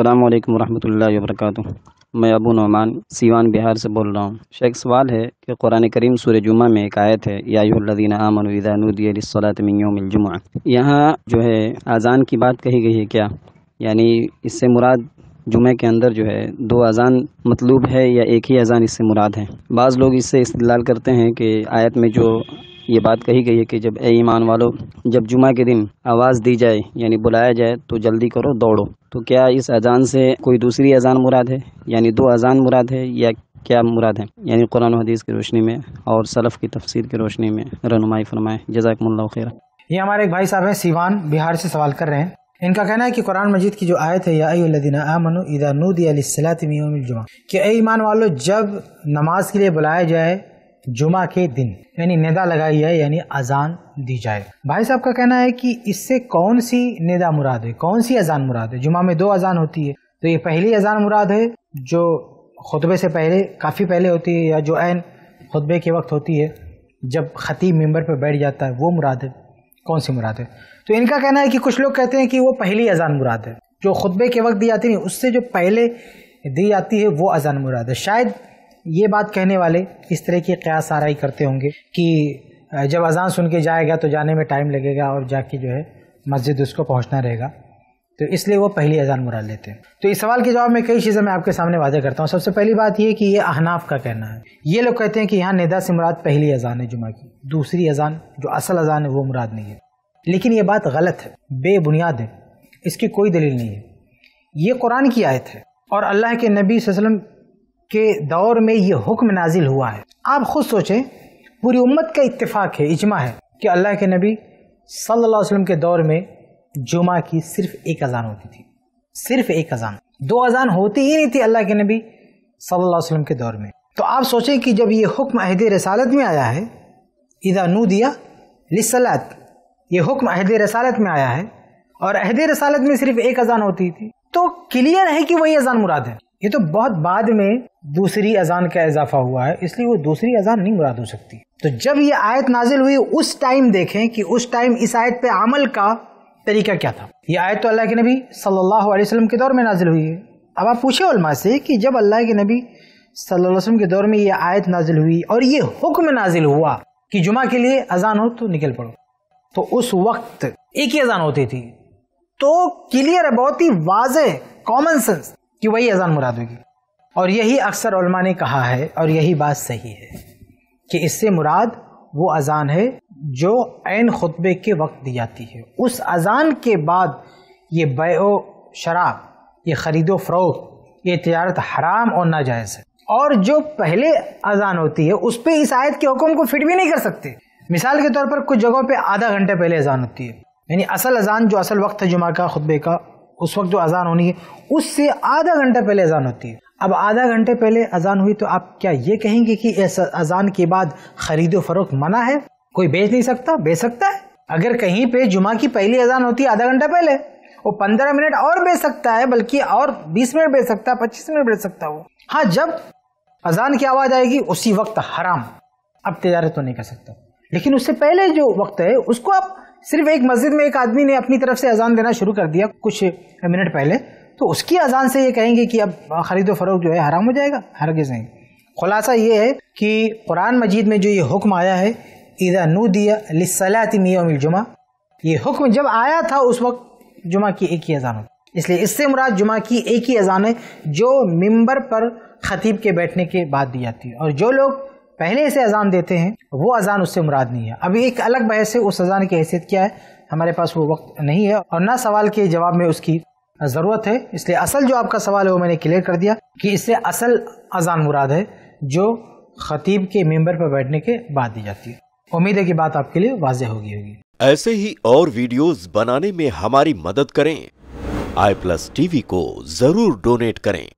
अल्लाम वरहमल वर्क मैं अबू नौमान सीवान बिहार से बोल रहा हूँ शेख सवाल है कि कुरान करीम सूर्य जुमा में एक आयत है यादीन आमनदानुदीसलातमियोमिलजुमा यहाँ जो है अजान की बात कही गई है क्या यानी इससे मुराद जुमे के अंदर जो है दो अजान मतलूब है या एक ही अजान इससे मुराद है बाज़ लोग इससे इस्तलाल करते हैं कि आयत में जो ये बात कही गई है कि जब ए ईमान वालों जब जुमा के दिन आवाज़ दी जाए यानी बुलाया जाए तो जल्दी करो दौड़ो तो क्या इस अजान से कोई दूसरी अजान मुराद है यानी दो अजान मुराद है या क्या मुराद है यानी कुरान हदीस की रोशनी में और सलफ़ की तफसीर की रोशनी में रनुमाई फरमाएँ जजाक खैर ये हमारे एक भाई साहब हैं सीवान बिहार से सवाल कर रहे हैं इनका कहना है कि कुरान मजीद की जो आयत है यादीना इदा कि ईमान वालों जब नमाज के लिए बुलाया जाए जुमा के दिन यानी निदा लगाई है यानी अजान दी जाए भाई साहब का कहना है कि इससे कौन सी निदा मुराद है कौन सी अजान मुराद है जुमा में दो अजान होती है तो ये पहली अजान मुराद है जो खुतबे से पहले काफ़ी पहले होती है या जो एन खुतबे के वक्त होती है जब ख़तीब मेंबर पर बैठ जाता है वो मुराद है कौन सी मुराद है तो इनका कहना है कि कुछ लोग कहते हैं कि वो पहली अजान मुराद है जो खुतबे के वक्त दी जाती है उससे जो पहले दी जाती है वो अजान मुराद है शायद ये बात कहने वाले इस तरह की क्या आरई करते होंगे कि जब अजान सुन के जाएगा तो जाने में टाइम लगेगा और जाके जो है मस्जिद उसको पहुंचना रहेगा तो इसलिए वो पहली अजान मुराद लेते हैं तो इस सवाल के जवाब में कई चीज़ें मैं आपके सामने वादा करता हूँ सबसे पहली बात यह कि ये अहनाफ का कहना है ये लोग कहते हैं कि यहाँ निदा से मुराद पहली अजान है जुमा की दूसरी अजान जो असल अजान है वो मुराद नहीं है लेकिन ये बात गलत है बेबुनियाद है इसकी कोई दलील नहीं है ये कुरान की आयत है और अल्लाह के नबी वसम के दौर में ये हुक्म नाजिल हुआ है आप खुद सोचें पूरी उम्मत का इतफाक है इजमा है कि अल्लाह के नबी सल्लल्लाहु अलैहि वसल्लम के दौर में जुमा की सिर्फ एक अजान होती थी सिर्फ एक अजान दो अजान होती ही नहीं थी अल्लाह के नबी सल्लल्लाहु अलैहि वसल्लम के दौर में तो आप सोचें कि जब ये हुक्म अहद रसालत में आया है इधा नू दिया लिसलात ये हुक्म अहद रसालत में आया है और अहद रसालत में सिर्फ एक अजान होती थी तो क्लियर है कि वही अजान मुराद है ये तो बहुत बाद में दूसरी अजान का इजाफा हुआ है इसलिए वो दूसरी अजान नहीं मुराद हो सकती तो जब ये आयत नाजिल हुई उस टाइम देखें कि उस टाइम इस आयत पे अमल का तरीका क्या था ये आयत तो अल्लाह के नबी सल्लल्लाहु अलैहि वसल्लम के दौर में नाजिल हुई है अब आप पूछे उलमा से कि जब अल्लाह के नबी सल्लल्लाहु अलैहि वसल्लम के दौर में ये आयत नाजिल हुई और ये हुक्म नाजिल हुआ कि जुमा के लिए अजान हो तो निकल पड़ो तो उस वक्त एक ही अजान होती थी तो क्लियर है बहुत ही वाज कॉमन सेंस कि वही अजान मुराद होगी और यही अक्सर उलमा ने कहा है और यही बात सही है कि इससे मुराद वो अजान है जो ऐन खुतबे के वक्त दी जाती है उस अजान के बाद ये बयो शराब ये ख़रीदो फरोख्त ये तजारत हराम और नाजायज़ है और जो पहले अजान होती है उस पर इस आयत के हुक्म को फिट भी नहीं कर सकते मिसाल के तौर पर कुछ जगहों पर आधा घंटे पहले अजान होती है यानी असल अजान जो असल वक्त है जुमा का खुतबे का उस वक्त जो अजान होनी है उससे आधा घंटा पहले अजान होती है अब आधा घंटे पहले अजान हुई तो आप क्या ये कहेंगे कि इस अजान के बाद खरीदो फरोख्त मना है कोई बेच नहीं सकता बेच सकता है अगर कहीं पे जुमा की पहली अजान होती है आधा घंटा पहले वो पंद्रह मिनट और बेच सकता है बल्कि और बीस मिनट बेच सकता है पच्चीस मिनट बेच सकता है वो हाँ जब अजान की आवाज़ आएगी उसी वक्त हराम अब तजारत तो नहीं कर सकता लेकिन उससे पहले जो वक्त है उसको आप सिर्फ एक मस्जिद में एक आदमी ने अपनी तरफ से अजान देना शुरू कर दिया कुछ मिनट पहले तो उसकी अजान से ये कहेंगे कि अब खरीदो फरोख जो है हराम हो जाएगा हरगिज़ नहीं खुलासा ये है कि कुरान मजीद में जो ये हुक्म आया है ईदा नू दिया लिसलातिमियमिलजुमा ये हुक्म जब आया था उस वक्त जुमा की एक ही अजान होती इसलिए इससे मुराद जुमा की एक ही अजान है जो मंबर पर खतीब के बैठने के बाद दी जाती है और जो लोग पहले से अजान देते हैं वो अजान उससे मुराद नहीं है अभी एक अलग बहस है उस अजान की हैसियत क्या है हमारे पास वो वक्त नहीं है और ना सवाल के जवाब में उसकी ज़रूरत है इसलिए असल जो आपका सवाल है वो मैंने क्लियर कर दिया कि इससे असल अजान मुराद है जो खतीब के मेंबर पर बैठने के बाद दी जाती है उम्मीद है कि बात आपके लिए वाजह होगी होगी ऐसे ही और वीडियोस बनाने में हमारी मदद करें आई प्लस टीवी को जरूर डोनेट करें